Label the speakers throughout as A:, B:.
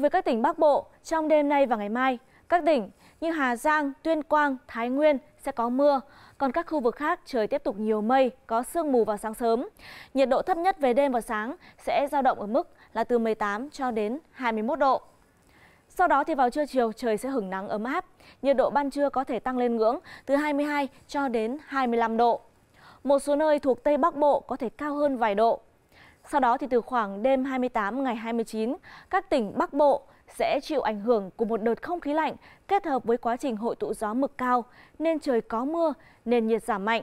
A: với các tỉnh Bắc Bộ, trong đêm nay và ngày mai, các tỉnh như Hà Giang, Tuyên Quang, Thái Nguyên sẽ có mưa, còn các khu vực khác trời tiếp tục nhiều mây, có sương mù vào sáng sớm. Nhiệt độ thấp nhất về đêm và sáng sẽ dao động ở mức là từ 18 cho đến 21 độ. Sau đó thì vào trưa chiều trời sẽ hứng nắng ấm áp, nhiệt độ ban trưa có thể tăng lên ngưỡng từ 22 cho đến 25 độ. Một số nơi thuộc Tây Bắc Bộ có thể cao hơn vài độ. Sau đó thì từ khoảng đêm 28 ngày 29, các tỉnh Bắc Bộ sẽ chịu ảnh hưởng của một đợt không khí lạnh kết hợp với quá trình hội tụ gió mực cao nên trời có mưa, nền nhiệt giảm mạnh.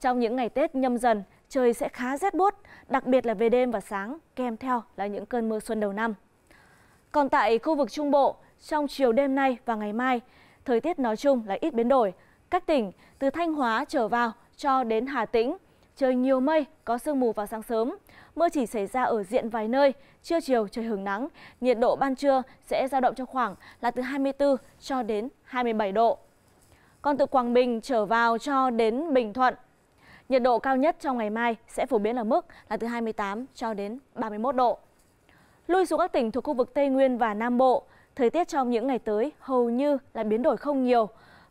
A: Trong những ngày Tết nhâm dần, trời sẽ khá rét buốt, đặc biệt là về đêm và sáng, kèm theo là những cơn mưa xuân đầu năm. Còn tại khu vực Trung Bộ, trong chiều đêm nay và ngày mai, thời tiết nói chung là ít biến đổi. Các tỉnh từ Thanh Hóa trở vào cho đến Hà Tĩnh trời nhiều mây, có sương mù vào sáng sớm. Mưa chỉ xảy ra ở diện vài nơi, trưa chiều trời hưởng nắng, nhiệt độ ban trưa sẽ dao động trong khoảng là từ 24 cho đến 27 độ. Còn từ Quảng Bình trở vào cho đến Bình Thuận, nhiệt độ cao nhất trong ngày mai sẽ phổ biến ở mức là từ 28 cho đến 31 độ. Lui xuống các tỉnh thuộc khu vực Tây Nguyên và Nam Bộ, thời tiết trong những ngày tới hầu như là biến đổi không nhiều.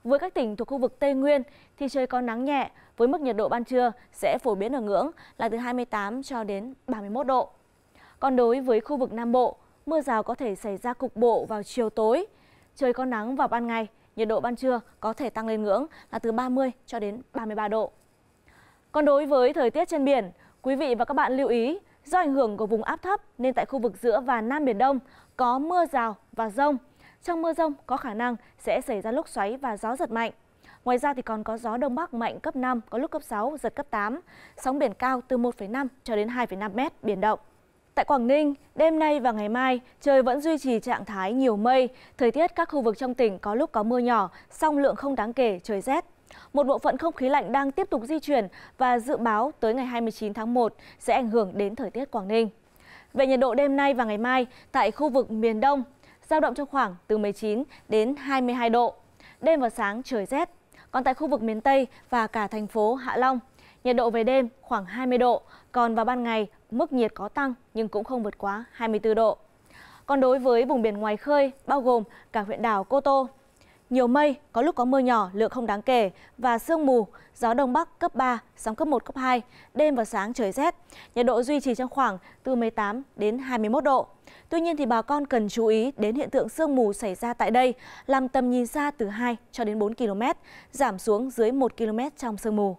A: Với các tỉnh thuộc khu vực Tây Nguyên thì trời có nắng nhẹ với mức nhiệt độ ban trưa sẽ phổ biến ở ngưỡng là từ 28 cho đến 31 độ. Còn đối với khu vực Nam Bộ, mưa rào có thể xảy ra cục bộ vào chiều tối. Trời có nắng vào ban ngày, nhiệt độ ban trưa có thể tăng lên ngưỡng là từ 30 cho đến 33 độ. Còn đối với thời tiết trên biển, quý vị và các bạn lưu ý, do ảnh hưởng của vùng áp thấp nên tại khu vực giữa và Nam Biển Đông có mưa rào và rông. Trong mưa rông có khả năng sẽ xảy ra lốc xoáy và gió giật mạnh. Ngoài ra thì còn có gió đông bắc mạnh cấp 5, có lúc cấp 6, giật cấp 8, sóng biển cao từ 1,5 cho đến 2,5 mét, biển động. Tại Quảng Ninh, đêm nay và ngày mai, trời vẫn duy trì trạng thái nhiều mây. Thời tiết các khu vực trong tỉnh có lúc có mưa nhỏ, song lượng không đáng kể, trời rét. Một bộ phận không khí lạnh đang tiếp tục di chuyển và dự báo tới ngày 29 tháng 1 sẽ ảnh hưởng đến thời tiết Quảng Ninh. Về nhiệt độ đêm nay và ngày mai, tại khu vực miền Đông, giao động trong khoảng từ 19 đến 22 độ. Đêm và sáng trời rét. Còn tại khu vực miền Tây và cả thành phố Hạ Long, nhiệt độ về đêm khoảng 20 độ, còn vào ban ngày mức nhiệt có tăng nhưng cũng không vượt quá 24 độ. Còn đối với vùng biển ngoài khơi, bao gồm cả huyện đảo Cô Tô, nhiều mây, có lúc có mưa nhỏ, lượng không đáng kể và sương mù, gió đông bắc cấp 3, sóng cấp 1, cấp 2, đêm và sáng trời rét. Nhiệt độ duy trì trong khoảng từ 18 đến 21 độ. Tuy nhiên thì bà con cần chú ý đến hiện tượng sương mù xảy ra tại đây, làm tầm nhìn xa từ 2 cho đến 4 km, giảm xuống dưới 1 km trong sương mù.